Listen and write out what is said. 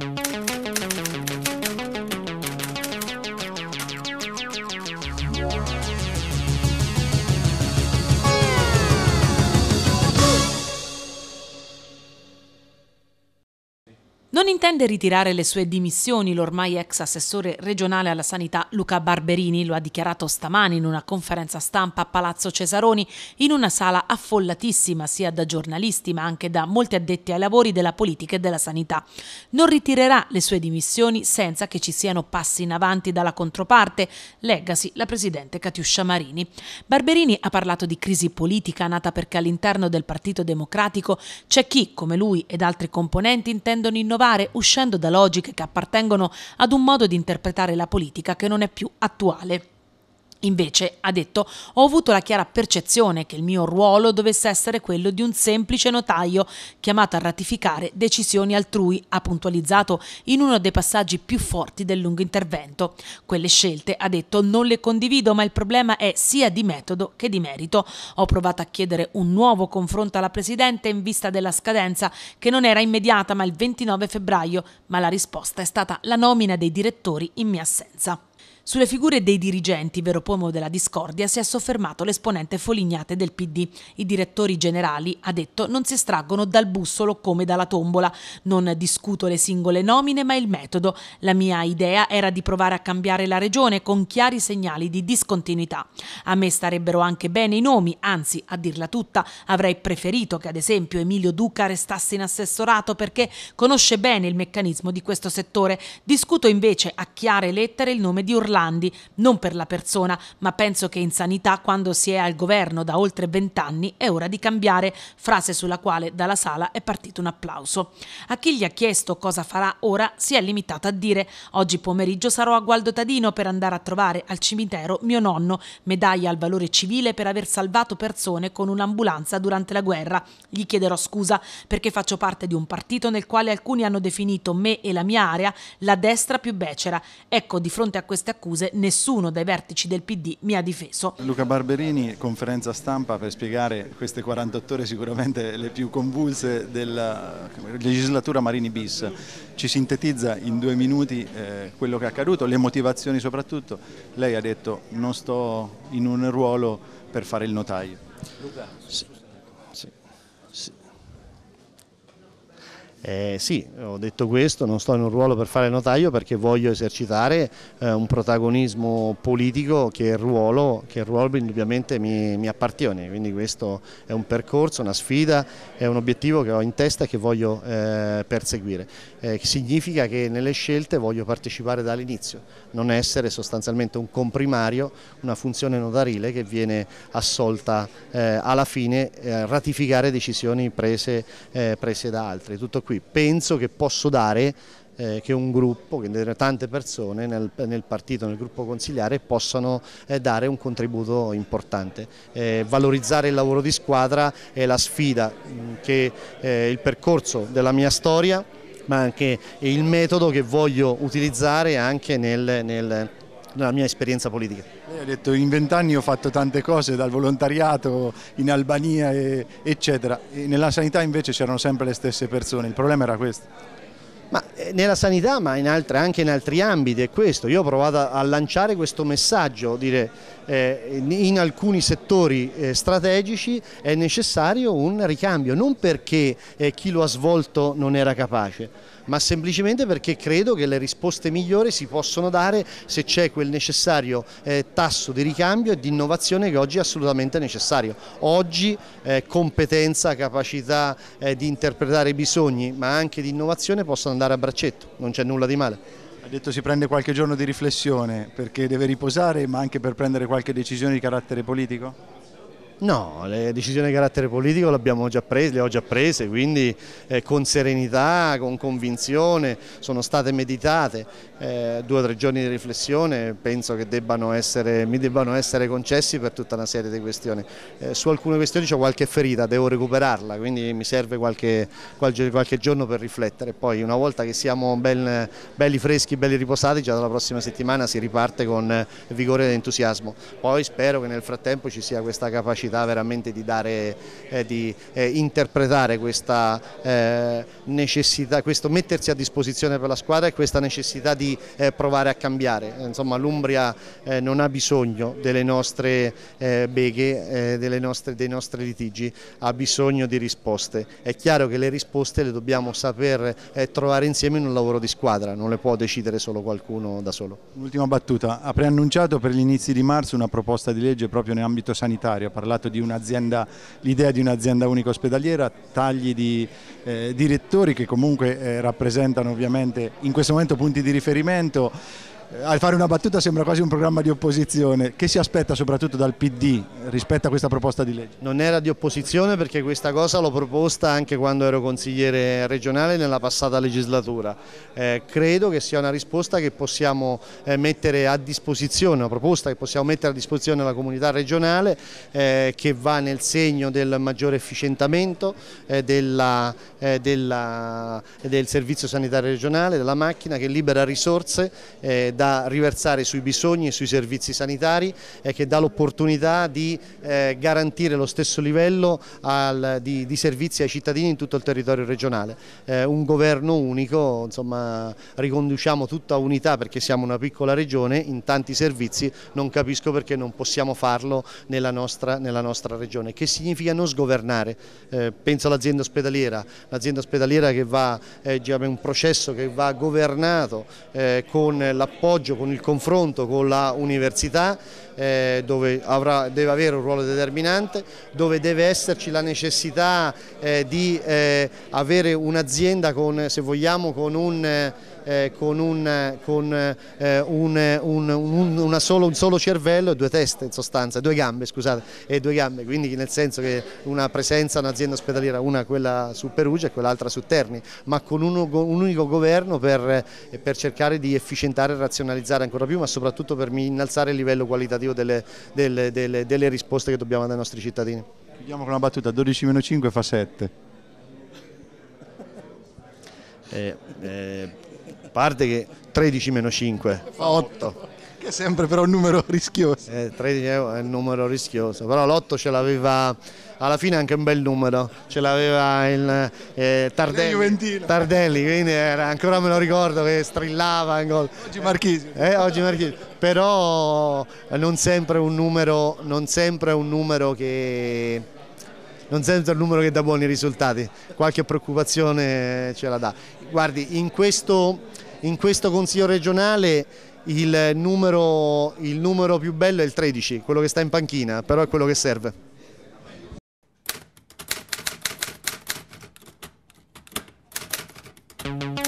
Thank you. Non intende ritirare le sue dimissioni l'ormai ex assessore regionale alla sanità Luca Barberini, lo ha dichiarato stamani in una conferenza stampa a Palazzo Cesaroni, in una sala affollatissima sia da giornalisti ma anche da molti addetti ai lavori della politica e della sanità. Non ritirerà le sue dimissioni senza che ci siano passi in avanti dalla controparte, leggasi la presidente Catiuscia Marini. Barberini ha parlato di crisi politica nata perché all'interno del Partito Democratico c'è chi, come lui ed altri componenti, intendono innovare innovare uscendo da logiche che appartengono ad un modo di interpretare la politica che non è più attuale. Invece, ha detto, ho avuto la chiara percezione che il mio ruolo dovesse essere quello di un semplice notaio chiamato a ratificare decisioni altrui, ha puntualizzato in uno dei passaggi più forti del lungo intervento. Quelle scelte, ha detto, non le condivido, ma il problema è sia di metodo che di merito. Ho provato a chiedere un nuovo confronto alla Presidente in vista della scadenza, che non era immediata ma il 29 febbraio, ma la risposta è stata la nomina dei direttori in mia assenza. Sulle figure dei dirigenti, vero pomo della discordia, si è soffermato l'esponente Folignate del PD. I direttori generali, ha detto, non si estraggono dal bussolo come dalla tombola. Non discuto le singole nomine, ma il metodo. La mia idea era di provare a cambiare la regione con chiari segnali di discontinuità. A me starebbero anche bene i nomi, anzi, a dirla tutta, avrei preferito che ad esempio Emilio Duca restasse in assessorato perché conosce bene il meccanismo di questo settore. Discuto invece a chiare lettere il nome di Orlando Orlandi, non per la persona, ma penso che in sanità quando si è al governo da oltre vent'anni è ora di cambiare, frase sulla quale dalla sala è partito un applauso. A chi gli ha chiesto cosa farà ora si è limitato a dire oggi pomeriggio sarò a Gualdo Tadino per andare a trovare al cimitero mio nonno, medaglia al valore civile per aver salvato persone con un'ambulanza durante la guerra. Gli chiederò scusa perché faccio parte di un partito nel quale alcuni hanno definito me e la mia area la destra più becera. Ecco, di fronte a queste accuse accuse, nessuno dai vertici del PD mi ha difeso. Luca Barberini, conferenza stampa per spiegare queste 48 ore sicuramente le più convulse della legislatura Marini bis. Ci sintetizza in due minuti eh, quello che è accaduto, le motivazioni soprattutto. Lei ha detto non sto in un ruolo per fare il notaio. Luca. Sì. Eh, sì, ho detto questo, non sto in un ruolo per fare notaio perché voglio esercitare eh, un protagonismo politico che il ruolo, che il ruolo indubbiamente mi, mi, appartiene, quindi questo è un percorso, una sfida, è un obiettivo che ho in testa e che voglio eh, perseguire. Eh, significa che nelle scelte voglio partecipare dall'inizio, non essere sostanzialmente un comprimario, una funzione notarile che viene assolta eh, alla fine, eh, ratificare decisioni prese, prese da altri. Tutto qui cui penso che posso dare eh, che un gruppo, che tante persone nel, nel, partito, nel gruppo consigliare possano eh, dare un contributo importante. Eh, valorizzare il lavoro di squadra è la sfida mm, che eh, il percorso della mia storia ma anche il metodo che voglio utilizzare anche nel, nel nella mia esperienza politica. Lei ha detto in vent'anni ho fatto tante cose, dal volontariato in Albania e, eccetera, e nella sanità invece c'erano sempre le stesse persone, il problema era questo. Ma eh, nella sanità, ma in altre, anche in altri ambiti è questo. Io ho provato a lanciare questo messaggio, dire eh, in alcuni settori eh, strategici è necessario un ricambio, non perché eh, chi lo ha svolto non era capace, ma semplicemente perché credo che le risposte migliori si possono dare se c'è quel necessario eh, tasso di ricambio e di innovazione che oggi è assolutamente necessario. Oggi eh, competenza, capacità eh, di interpretare i bisogni, ma anche di innovazione possono andare a braccetto, non c'è nulla di male. Ha detto si prende qualche giorno di riflessione perché deve riposare ma anche per prendere qualche decisione di carattere politico? No, le decisioni di carattere politico le abbiamo già prese, le ho già prese, quindi eh, con serenità, con convinzione, sono state meditate, eh, due o tre giorni di riflessione penso che debbano essere, mi debbano essere concessi per tutta una serie di questioni. Eh, su alcune questioni ho qualche ferita, devo recuperarla, quindi mi serve qualche, qualche, qualche giorno per riflettere, poi una volta che siamo ben, belli freschi, belli riposati, già dalla prossima settimana si riparte con eh, vigore ed entusiasmo, poi spero che nel frattempo ci sia questa capacità capacità veramente di, dare, eh, di eh, interpretare questa eh, necessità, questo mettersi a disposizione per la squadra e questa necessità di eh, provare a cambiare. Insomma l'Umbria eh, non ha bisogno delle nostre eh, beghe, delle nostre, dei nostri litigi, ha bisogno di risposte. È chiaro che le risposte le dobbiamo saper trovare insieme in un lavoro di squadra, non le può decidere solo qualcuno da solo. Ultima battuta, ha preannunciato per gli inizi di marzo una proposta di legge proprio in ambito sanitario, parlare parlato di l'idea di un'azienda unica ospedaliera, tagli di eh, direttori che comunque eh, rappresentano ovviamente in questo momento punti di riferimento. Eh, al fare una battuta sembra quasi un programma di opposizione. Che si aspetta soprattutto dal PD rispetto a questa proposta di legge? Non era di opposizione perché questa cosa l'ho proposta anche quando ero consigliere regionale nella passata legislatura. Eh, credo che sia una risposta che possiamo eh, mettere a disposizione, una proposta che possiamo mettere a disposizione alla comunità regionale eh, che va nel segno del maggiore efficientamento eh, della, eh, della, del servizio sanitario regionale, della macchina che libera risorse da riversare sui bisogni e sui servizi sanitari e che dà l'opportunità di eh, garantire lo stesso livello al, di, di, servizi ai cittadini in tutto il territorio regionale. Eh, un governo unico, insomma riconduciamo tutta unità perché siamo una piccola regione in tanti servizi, non capisco perché non possiamo farlo nella nostra, nella nostra regione. Che significa non sgovernare? Eh, penso all'azienda ospedaliera, l'azienda ospedaliera che va, eh, diciamo, è un processo che va governato eh, con l'apporto l'appoggio, con il confronto con la università eh, dove avrà, deve avere un ruolo determinante, dove deve esserci la necessità eh, di eh, avere un'azienda con, se vogliamo, con un eh, eh, con, un, con eh, un, un, solo, un, solo, cervello e due teste in sostanza, due gambe scusate, e due gambe, quindi nel senso che una presenza, un'azienda ospedaliera, una quella su Perugia e quell'altra su Terni, ma con un unico governo per, eh, per, cercare di efficientare e razionalizzare ancora più, ma soprattutto per innalzare il livello qualitativo delle, delle, delle, delle risposte che dobbiamo dare ai nostri cittadini. Chiudiamo con una battuta, 12-5 fa 7. Eh, eh, parte che 13 meno 5 fa 8. Che è sempre però un numero rischioso. Eh, 13 è un numero rischioso, però l'8 ce l'aveva alla fine anche un bel numero, ce l'aveva il eh, Tardelli, Tardelli, quindi era, ancora me lo ricordo che strillava in gol. Oggi Marchisi. Eh, oggi Marchisi. però non sempre un numero, sempre un numero che non sento il numero che dà buoni risultati, qualche preoccupazione ce la dà. Guardi, in questo, in questo Consiglio regionale il numero, il numero più bello è il 13, quello che sta in panchina, però è quello che serve. Thank you.